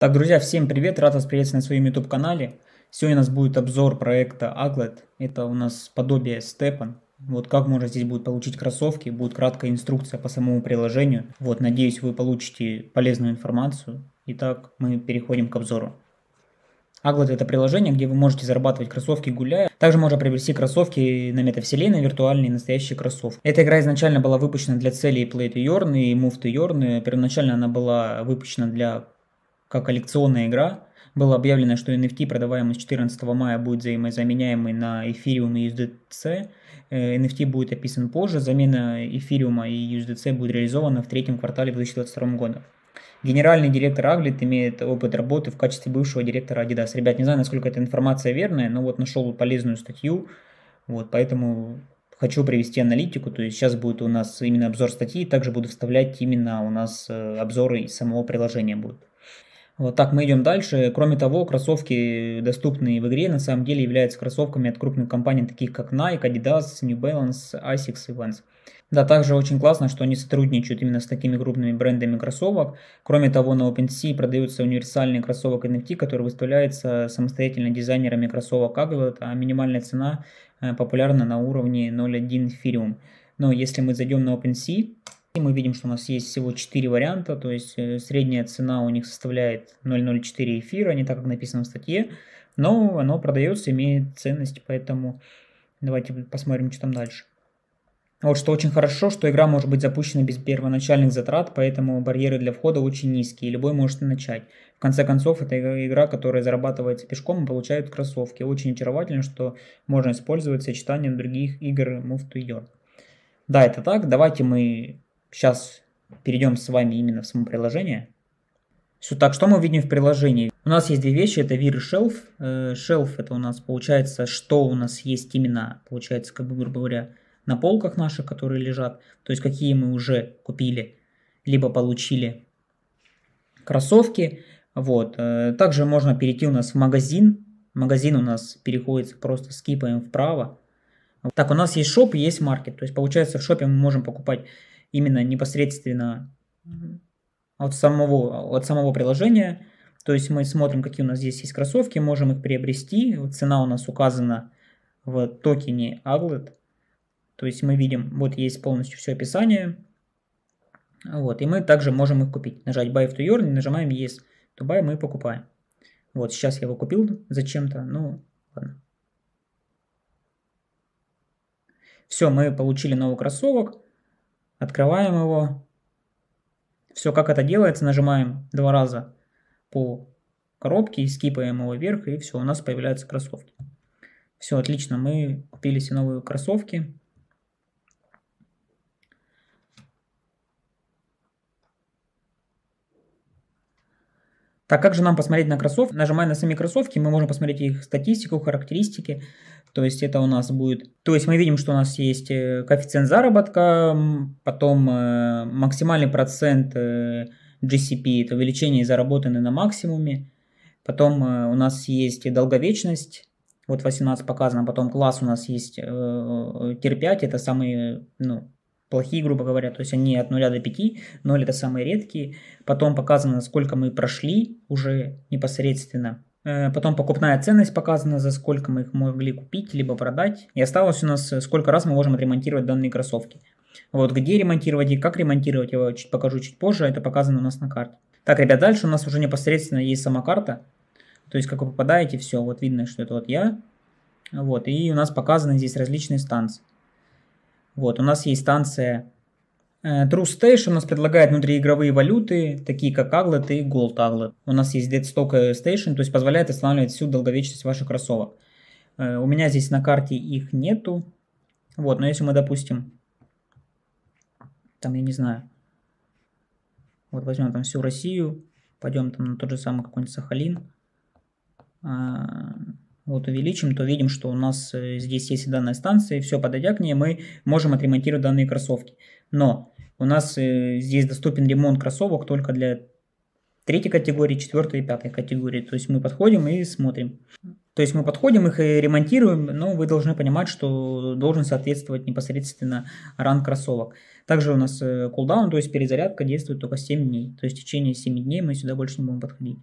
Так, друзья, всем привет! Рад вас приветствовать на своем YouTube-канале. Сегодня у нас будет обзор проекта Aglet. Это у нас подобие Stepan. Вот как можно здесь будет получить кроссовки, будет краткая инструкция по самому приложению. Вот, надеюсь, вы получите полезную информацию. Итак, мы переходим к обзору. Aglet это приложение, где вы можете зарабатывать кроссовки гуляя. Также можно приобрести кроссовки на метавселенной, виртуальные, настоящие кроссовки. Эта игра изначально была выпущена для целей Play to Earn и Move to Earn. Первоначально она была выпущена для как коллекционная игра. Было объявлено, что NFT, продаваемый с 14 мая, будет взаимозаменяемый на эфириум и USDC. NFT э, будет описан позже. Замена эфириума и USDC будет реализована в третьем квартале 2022 года. Генеральный директор Аглит имеет опыт работы в качестве бывшего директора Adidas. Ребят, не знаю, насколько эта информация верная, но вот нашел полезную статью, вот, поэтому хочу привести аналитику, то есть сейчас будет у нас именно обзор статьи, также буду вставлять именно у нас э, обзоры из самого приложения будут. Вот так мы идем дальше. Кроме того, кроссовки, доступные в игре, на самом деле являются кроссовками от крупных компаний, таких как Nike, Adidas, New Balance, Asics и Vans. Да, также очень классно, что они сотрудничают именно с такими крупными брендами кроссовок. Кроме того, на OpenSea продаются универсальные кроссовок NFT, которые выставляются самостоятельно дизайнерами кроссовок Aglet, а минимальная цена э, популярна на уровне 0.1 эфириум. Но если мы зайдем на OpenSea, и мы видим, что у нас есть всего 4 варианта, то есть э, средняя цена у них составляет 0,04 эфира, не так, как написано в статье, но оно продается, имеет ценность, поэтому давайте посмотрим, что там дальше. Вот что очень хорошо, что игра может быть запущена без первоначальных затрат, поэтому барьеры для входа очень низкие, и любой может начать. В конце концов, это игра, которая зарабатывается пешком и получает кроссовки. Очень очаровательно, что можно использовать сочетанием других игр Move to York. Да, это так. Давайте мы Сейчас перейдем с вами именно в само приложение. Все, так, что мы видим в приложении? У нас есть две вещи, это вир и шелф Shelf э, это у нас получается, что у нас есть именно, получается, как бы, грубо говоря, на полках наших, которые лежат, то есть какие мы уже купили, либо получили кроссовки. Вот. Э, также можно перейти у нас в магазин. Магазин у нас переходит просто скипаем вправо. Так, у нас есть шоп и есть маркет. То есть получается в шопе мы можем покупать именно непосредственно от самого, от самого приложения. То есть мы смотрим, какие у нас здесь есть кроссовки, можем их приобрести. Цена у нас указана в токене Aglet. То есть мы видим, вот есть полностью все описание. Вот, и мы также можем их купить. Нажать Buy to Your, нажимаем Yes to Buy, мы покупаем. Вот, сейчас я его купил зачем-то, ну, ладно. Все, мы получили новый кроссовок. Открываем его. Все, как это делается, нажимаем два раза по коробке и скипаем его вверх, и все, у нас появляются кроссовки. Все, отлично, мы купили себе новые кроссовки. Так как же нам посмотреть на кроссовки? Нажимая на сами кроссовки, мы можем посмотреть их статистику, характеристики. То есть это у нас будет... То есть мы видим, что у нас есть э, коэффициент заработка, потом э, максимальный процент э, GCP, это увеличение заработанной на максимуме. Потом у нас есть долговечность, вот 18 показано, потом класс у нас есть тир-5, это самые ну, плохие, грубо говоря, то есть они от 0 до 5, 0 это самые редкие. Потом показано, сколько мы прошли уже непосредственно Э, потом покупная ценность показана, за сколько мы их могли купить, либо продать. И осталось у нас, э, сколько раз мы можем отремонтировать данные кроссовки. Вот где ремонтировать и как ремонтировать, я чуть покажу чуть позже, а это показано у нас на карте. Так, ребят, дальше у нас уже непосредственно есть сама карта. То есть, как вы попадаете, все, вот видно, что это вот я. Вот, и у нас показаны здесь различные станции. Вот, у нас есть станция Э, True Station у нас предлагает внутриигровые валюты, такие как Aglet и Gold Aglet. У нас есть Deadstock Station, то есть позволяет останавливать всю долговечность ваших кроссовок. Э, у меня здесь на карте их нету. Вот, но если мы, допустим, там, я не знаю, вот возьмем там всю Россию, пойдем там на тот же самый какой-нибудь Сахалин, а, вот увеличим, то видим, что у нас э, здесь есть данная станция, и все, подойдя к ней, мы можем отремонтировать данные кроссовки. Но у нас э, здесь доступен ремонт кроссовок только для третьей категории, четвертой и пятой категории. То есть мы подходим и смотрим. То есть мы подходим, их и э, ремонтируем, но вы должны понимать, что должен соответствовать непосредственно ранг кроссовок. Также у нас кулдаун, э, то есть перезарядка действует только 7 дней. То есть в течение 7 дней мы сюда больше не будем подходить.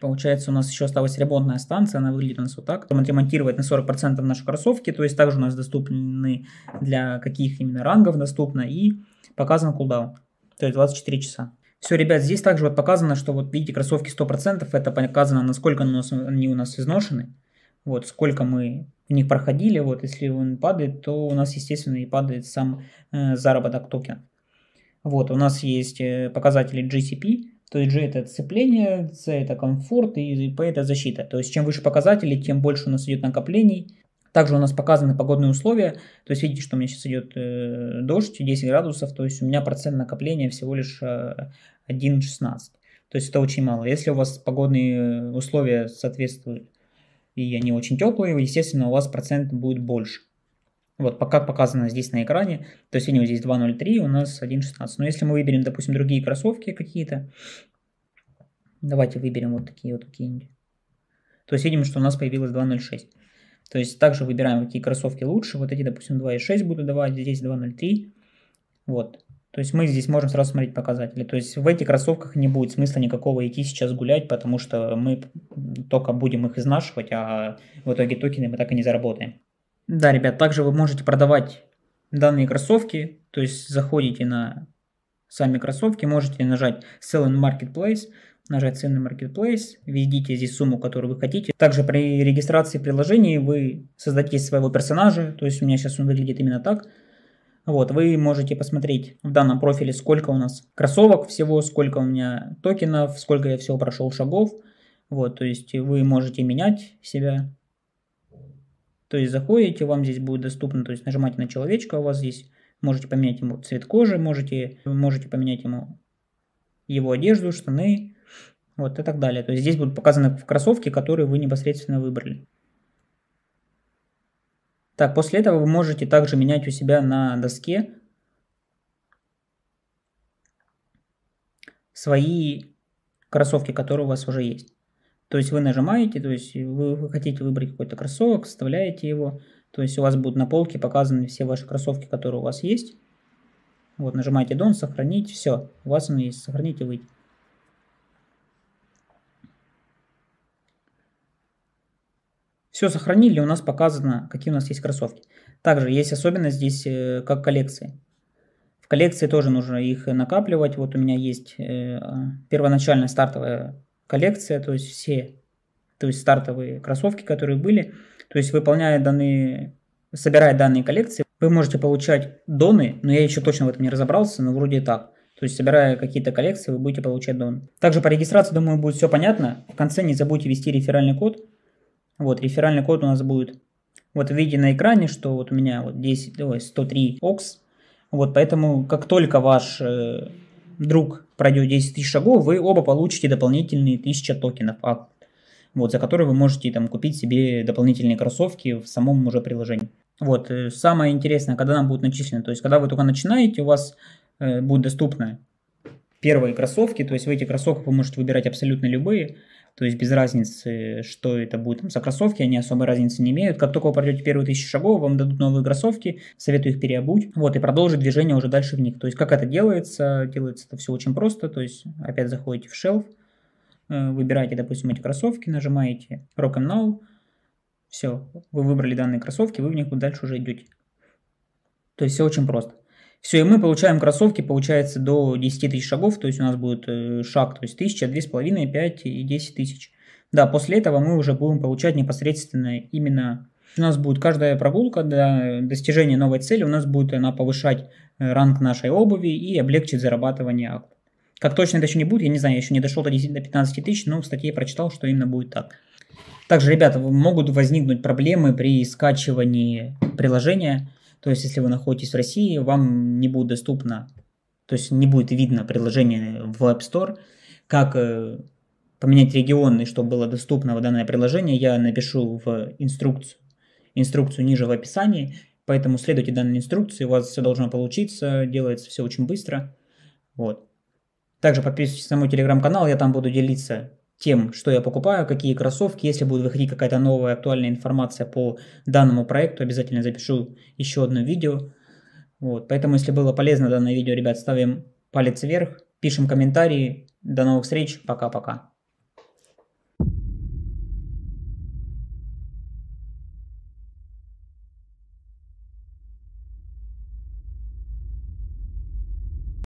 Получается, у нас еще осталась ремонтная станция, она выглядит у нас вот так. Он ремонтирует на 40% наши кроссовки, то есть также у нас доступны для каких именно рангов доступно и показан кулдаун, то есть 24 часа. Все, ребят, здесь также вот показано, что вот видите, кроссовки 100%, это показано, насколько у нас, они у нас изношены, вот сколько мы в них проходили, вот если он падает, то у нас, естественно, и падает сам э, заработок токена. Вот, у нас есть э, показатели GCP, то есть G это цепление, C это комфорт и P это защита. То есть чем выше показатели, тем больше у нас идет накоплений, также у нас показаны погодные условия. То есть видите, что у меня сейчас идет э, дождь, 10 градусов. То есть у меня процент накопления всего лишь э, 1,16. То есть это очень мало. Если у вас погодные э, условия соответствуют и они очень теплые, естественно, у вас процент будет больше. Вот, как показано здесь на экране, то есть у него здесь 2.03, у нас 1.16. Но если мы выберем, допустим, другие кроссовки какие-то, давайте выберем вот такие вот какие-нибудь, то есть видим, что у нас появилось 2.06. То есть также выбираем, какие кроссовки лучше. Вот эти, допустим, 2.6 буду давать, здесь 2.03. Вот. То есть мы здесь можем сразу смотреть показатели. То есть в этих кроссовках не будет смысла никакого идти сейчас гулять, потому что мы только будем их изнашивать, а в итоге токены мы так и не заработаем. Да, ребят, также вы можете продавать данные кроссовки, то есть заходите на сами кроссовки, можете нажать Sell in Marketplace – нажать Ценный Маркетплейс, введите здесь сумму, которую вы хотите. Также при регистрации приложения вы создадите своего персонажа, то есть у меня сейчас он выглядит именно так. Вот, вы можете посмотреть в данном профиле, сколько у нас кроссовок всего, сколько у меня токенов, сколько я всего прошел шагов. Вот, то есть вы можете менять себя. То есть заходите, вам здесь будет доступно, то есть нажимаете на человечка, у вас здесь можете поменять ему цвет кожи, можете, можете поменять ему его одежду, штаны, вот и так далее. То есть здесь будут показаны кроссовки, которые вы непосредственно выбрали. Так, после этого вы можете также менять у себя на доске свои кроссовки, которые у вас уже есть. То есть вы нажимаете, то есть вы, хотите выбрать какой-то кроссовок, вставляете его. То есть у вас будут на полке показаны все ваши кроссовки, которые у вас есть. Вот, нажимаете Дон, сохранить, все, у вас он есть, сохранить и выйти. Все сохранили, у нас показано, какие у нас есть кроссовки. Также есть особенность здесь, э, как коллекции. В коллекции тоже нужно их накапливать. Вот у меня есть э, первоначальная стартовая коллекция, то есть все, то есть стартовые кроссовки, которые были. То есть выполняя данные, собирая данные коллекции, вы можете получать доны, но я еще точно в этом не разобрался, но вроде так. То есть, собирая какие-то коллекции, вы будете получать дон. Также по регистрации, думаю, будет все понятно. В конце не забудьте ввести реферальный код. Вот, реферальный код у нас будет вот видите на экране, что вот у меня вот 10, ой, 103 окс. Вот, поэтому как только ваш э, друг пройдет 10 тысяч шагов, вы оба получите дополнительные 1000 токенов, а, вот, за которые вы можете там купить себе дополнительные кроссовки в самом уже приложении. Вот, э, самое интересное, когда нам будут начислены, то есть когда вы только начинаете, у вас э, будут доступны первые кроссовки, то есть вы эти кроссовки вы можете выбирать абсолютно любые, то есть без разницы, что это будет там за кроссовки, они особой разницы не имеют. Как только вы пройдете первые тысячи шагов, вам дадут новые кроссовки, советую их переобуть, вот, и продолжить движение уже дальше в них. То есть как это делается? Делается это все очень просто, то есть опять заходите в шелф, э, выбираете, допустим, эти кроссовки, нажимаете Rock and Now, все, вы выбрали данные кроссовки, вы в них дальше уже идете. То есть все очень просто. Все, и мы получаем кроссовки, получается, до 10 тысяч шагов, то есть у нас будет э, шаг, то есть 1000, 2,5, 5 и 10 тысяч. Да, после этого мы уже будем получать непосредственно именно... У нас будет каждая прогулка до достижения новой цели, у нас будет она повышать э, ранг нашей обуви и облегчить зарабатывание акт. Как точно это еще не будет, я не знаю, я еще не дошел до 10 до 15 тысяч, но в статье прочитал, что именно будет так. Также, ребята, могут возникнуть проблемы при скачивании приложения, то есть, если вы находитесь в России, вам не будет доступно, то есть не будет видно приложение в App Store, как э, поменять регион и чтобы было доступно в данное приложение, я напишу в инструкцию, инструкцию ниже в описании, поэтому следуйте данной инструкции, у вас все должно получиться, делается все очень быстро. Вот. Также подписывайтесь на мой телеграм-канал, я там буду делиться тем, что я покупаю, какие кроссовки. Если будет выходить какая-то новая актуальная информация по данному проекту, обязательно запишу еще одно видео. Вот, поэтому, если было полезно данное видео, ребят, ставим палец вверх, пишем комментарии. До новых встреч, пока-пока.